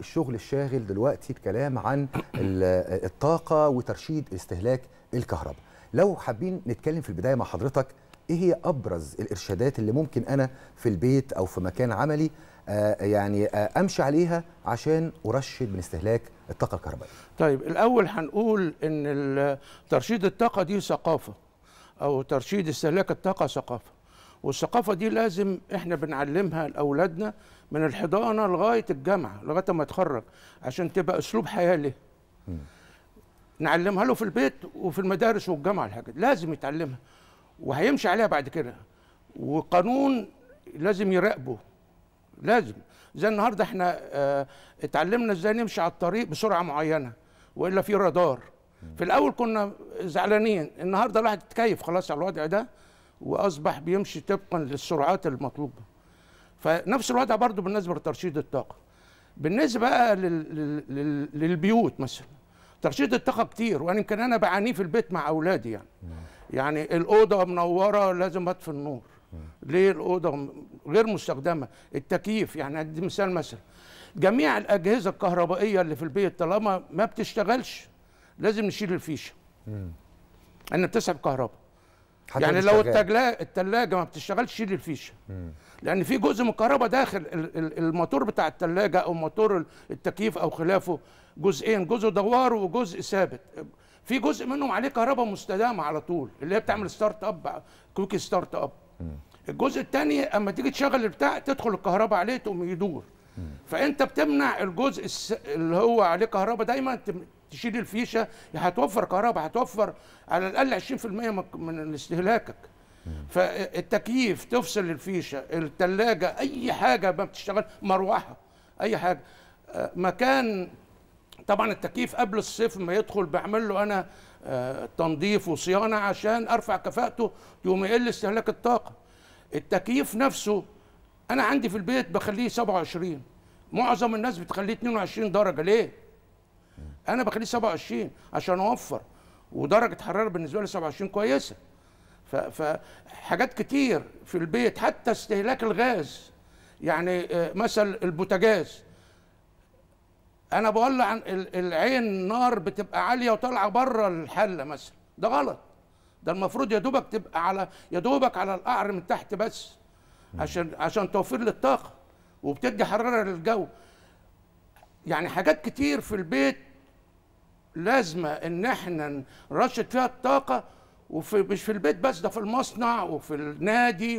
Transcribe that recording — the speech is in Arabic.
الشغل الشاغل دلوقتي الكلام عن الطاقه وترشيد استهلاك الكهرباء لو حابين نتكلم في البدايه مع حضرتك ايه هي ابرز الارشادات اللي ممكن انا في البيت او في مكان عملي آه، يعني آه، امشي عليها عشان ارشد من استهلاك الطاقه الكهربائيه طيب الاول هنقول ان ترشيد الطاقه دي ثقافه او ترشيد استهلاك الطاقه ثقافه والثقافه دي لازم احنا بنعلمها لاولادنا من الحضانه لغايه الجامعه لغايه ما يتخرج عشان تبقى اسلوب حياه ليه نعلمها له في البيت وفي المدارس والجامعه الحاجات لازم يتعلمها وهيمشي عليها بعد كده وقانون لازم يراقبه لازم زي النهارده احنا اه اتعلمنا ازاي نمشي على الطريق بسرعه معينه والا في رادار في الاول كنا زعلانين النهارده الواحد اتكيف خلاص على الوضع ده واصبح بيمشي طبقا للسرعات المطلوبه فنفس الوضع برضو بالنسبه لترشيد الطاقه بالنسبه بقى للبيوت مثلا ترشيد الطاقه كتير وانا يمكن انا بعانيه في البيت مع اولادي يعني يعني الاوضه منوره لازم اطفي النور ليه الاوضه غير مستخدمه التكييف يعني ادي مثال مثلا جميع الاجهزه الكهربائيه اللي في البيت طالما ما بتشتغلش لازم نشيل الفيشه مم. ان بتسحب كهرباء يعني لو التلاجة ما بتشتغلش شيل الفيشة لأن في جزء من الكهرباء داخل الموتور بتاع التلاجة أو موتور التكييف أو خلافه جزئين جزء دوار وجزء ثابت في جزء منهم عليه كهرباء مستدامة على طول اللي هي بتعمل ستارت أب كويك ستارت أب الجزء الثاني اما تيجي تشغل البتاع تدخل الكهرباء عليه تقوم يدور فانت بتمنع الجزء اللي هو عليه كهرباء دايما تشيل الفيشه هتوفر كهرباء هتوفر على الاقل 20% من استهلاكك فالتكييف تفصل الفيشه الثلاجه اي حاجه ما بتشتغل مروحه اي حاجه آه، مكان طبعا التكييف قبل الصيف ما يدخل بعمل له انا آه، تنظيف وصيانه عشان ارفع كفاءته يقوم يقل استهلاك الطاقه التكييف نفسه انا عندي في البيت بخليه 27 معظم الناس بتخليه 22 درجه ليه انا بخليه 27 عشان اوفر ودرجه حراره بالنسبه لي 27 كويسه فحاجات كتير في البيت حتى استهلاك الغاز يعني آه، مثل البوتاجاز انا بولع العين النار بتبقى عاليه وطالعه بره الحله مثلا ده غلط ده المفروض يا دوبك تبقى على يا دوبك على القعر من تحت بس عشان عشان توفير للطاقه وبتدي حراره للجو يعني حاجات كتير في البيت لازمه ان احنا نرشد فيها الطاقه وفي مش في البيت بس ده في المصنع وفي النادي